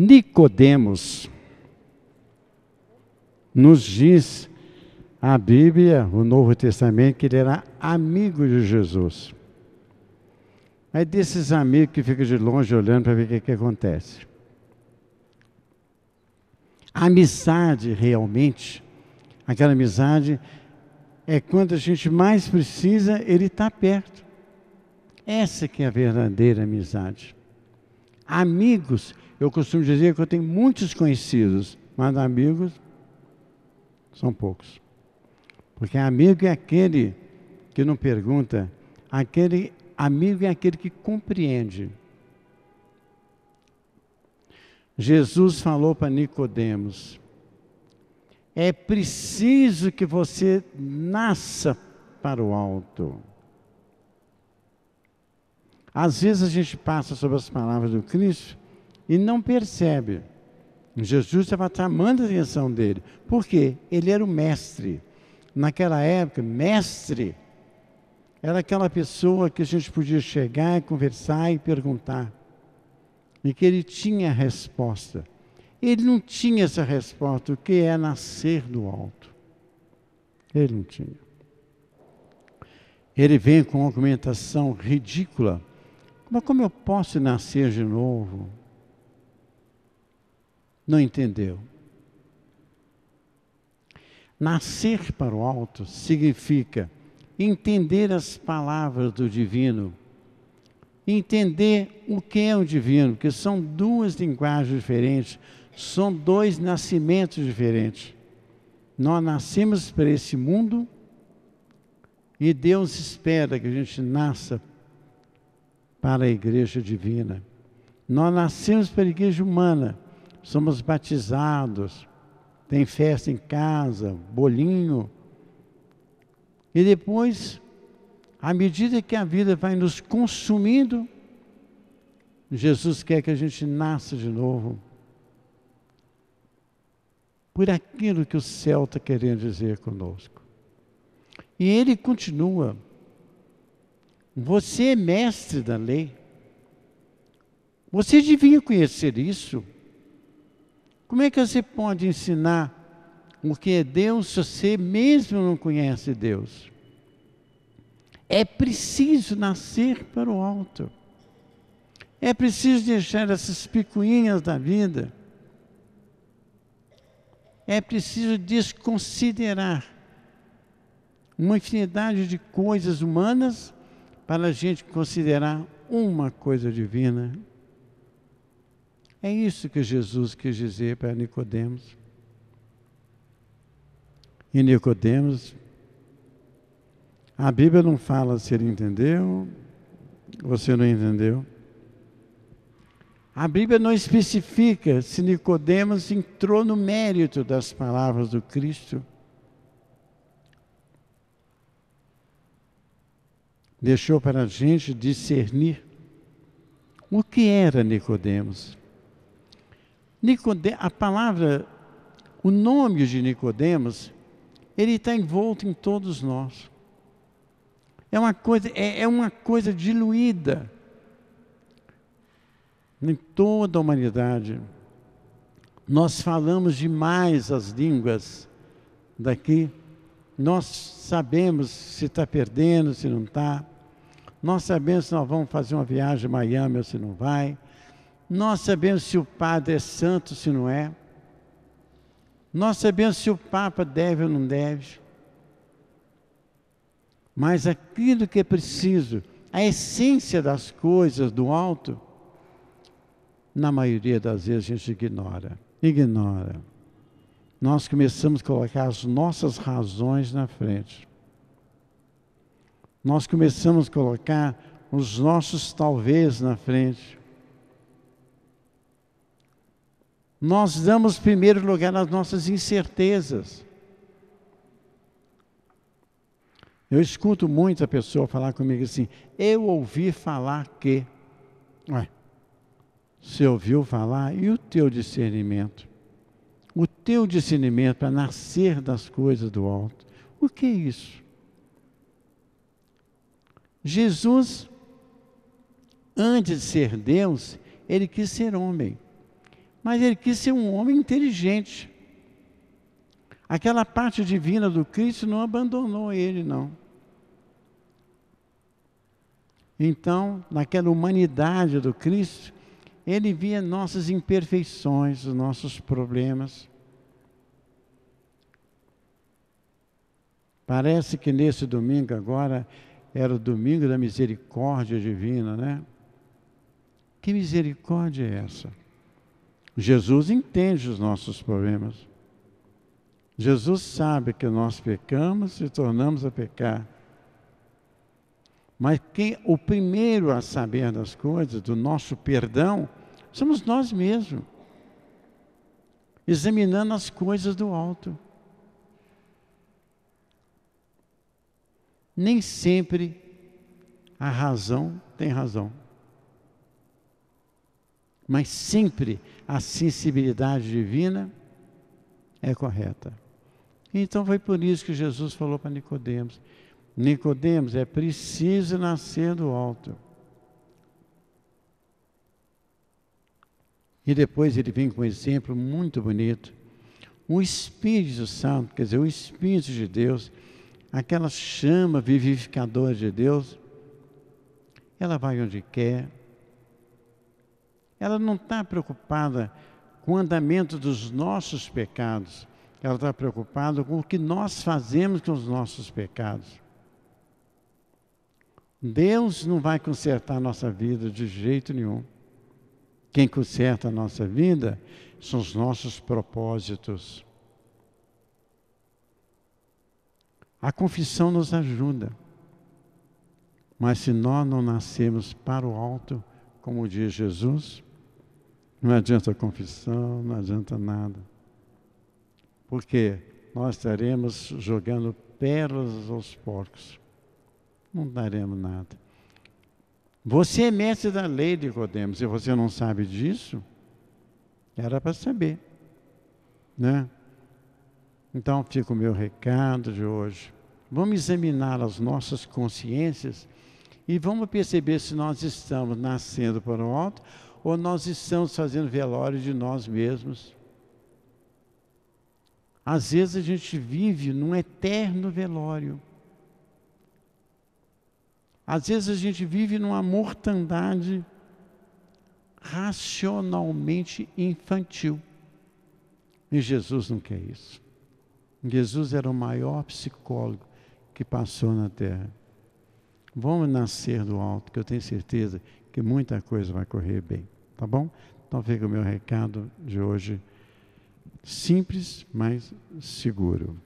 Nicodemos nos diz a Bíblia, o Novo Testamento, que ele era amigo de Jesus. Aí é desses amigos que ficam de longe olhando para ver o que, que acontece. A amizade realmente, aquela amizade, é quando a gente mais precisa, ele está perto. Essa que é a verdadeira amizade. Amigos eu costumo dizer que eu tenho muitos conhecidos, mas amigos são poucos. Porque amigo é aquele que não pergunta, aquele amigo é aquele que compreende. Jesus falou para Nicodemos: É preciso que você nasça para o alto. Às vezes a gente passa sobre as palavras do Cristo e não percebe. Jesus estava chamando a atenção dele. Por quê? Ele era o mestre. Naquela época, mestre era aquela pessoa que a gente podia chegar, conversar e perguntar. E que ele tinha a resposta. Ele não tinha essa resposta, o que é nascer do alto. Ele não tinha. Ele vem com uma argumentação ridícula. Mas como eu posso nascer de novo? não entendeu. Nascer para o alto significa entender as palavras do divino, entender o que é o divino, porque são duas linguagens diferentes, são dois nascimentos diferentes. Nós nascemos para esse mundo e Deus espera que a gente nasça para a igreja divina. Nós nascemos para a igreja humana somos batizados, tem festa em casa, bolinho. E depois, à medida que a vida vai nos consumindo, Jesus quer que a gente nasça de novo. Por aquilo que o céu está querendo dizer conosco. E ele continua. Você é mestre da lei. Você devia conhecer isso. Como é que você pode ensinar o que é Deus se você mesmo não conhece Deus? É preciso nascer para o alto. É preciso deixar essas picuinhas da vida. É preciso desconsiderar uma infinidade de coisas humanas para a gente considerar uma coisa divina é isso que Jesus quis dizer para Nicodemos. E Nicodemos, a Bíblia não fala se ele entendeu você não entendeu. A Bíblia não especifica se Nicodemos entrou no mérito das palavras do Cristo. Deixou para a gente discernir o que era Nicodemos. Nicodem, a palavra, o nome de Nicodemos, ele está envolto em todos nós. É uma coisa, é, é uma coisa diluída em toda a humanidade. Nós falamos demais as línguas daqui. Nós sabemos se está perdendo, se não está. Nós sabemos se nós vamos fazer uma viagem a Miami ou se não vai. Nós sabemos se o padre é santo, se não é. Nós sabemos se o Papa deve ou não deve. Mas aquilo que é preciso, a essência das coisas do alto, na maioria das vezes a gente ignora. Ignora. Nós começamos a colocar as nossas razões na frente. Nós começamos a colocar os nossos talvez na frente. Nós damos primeiro lugar às nossas incertezas. Eu escuto muita pessoa falar comigo assim: eu ouvi falar que. Ué, você ouviu falar? E o teu discernimento? O teu discernimento para nascer das coisas do alto. O que é isso? Jesus, antes de ser Deus, ele quis ser homem. Mas ele quis ser um homem inteligente. Aquela parte divina do Cristo não abandonou ele, não. Então, naquela humanidade do Cristo, ele via nossas imperfeições, os nossos problemas. Parece que nesse domingo agora era o domingo da misericórdia divina, né? Que misericórdia é essa? Jesus entende os nossos problemas. Jesus sabe que nós pecamos e tornamos a pecar. Mas quem o primeiro a saber das coisas, do nosso perdão, somos nós mesmos. Examinando as coisas do alto. Nem sempre a razão tem razão mas sempre a sensibilidade divina é correta. Então foi por isso que Jesus falou para Nicodemos: Nicodemos, é preciso nascer do alto. E depois ele vem com um exemplo muito bonito. O Espírito Santo, quer dizer, o Espírito de Deus, aquela chama vivificadora de Deus, ela vai onde quer, ela não está preocupada com o andamento dos nossos pecados. Ela está preocupada com o que nós fazemos com os nossos pecados. Deus não vai consertar a nossa vida de jeito nenhum. Quem conserta a nossa vida são os nossos propósitos. A confissão nos ajuda. Mas se nós não nascemos para o alto, como diz Jesus, não adianta confissão, não adianta nada. Porque nós estaremos jogando pérolas aos porcos. Não daremos nada. Você é mestre da lei, Codemos, e você não sabe disso? Era para saber. Né? Então fica o meu recado de hoje. Vamos examinar as nossas consciências e vamos perceber se nós estamos nascendo para o alto ou nós estamos fazendo velório de nós mesmos. Às vezes a gente vive num eterno velório. Às vezes a gente vive numa mortandade racionalmente infantil. E Jesus não quer isso. Jesus era o maior psicólogo que passou na terra. Vamos nascer do alto, que eu tenho certeza que muita coisa vai correr bem, tá bom? Então fica o meu recado de hoje, simples, mas seguro.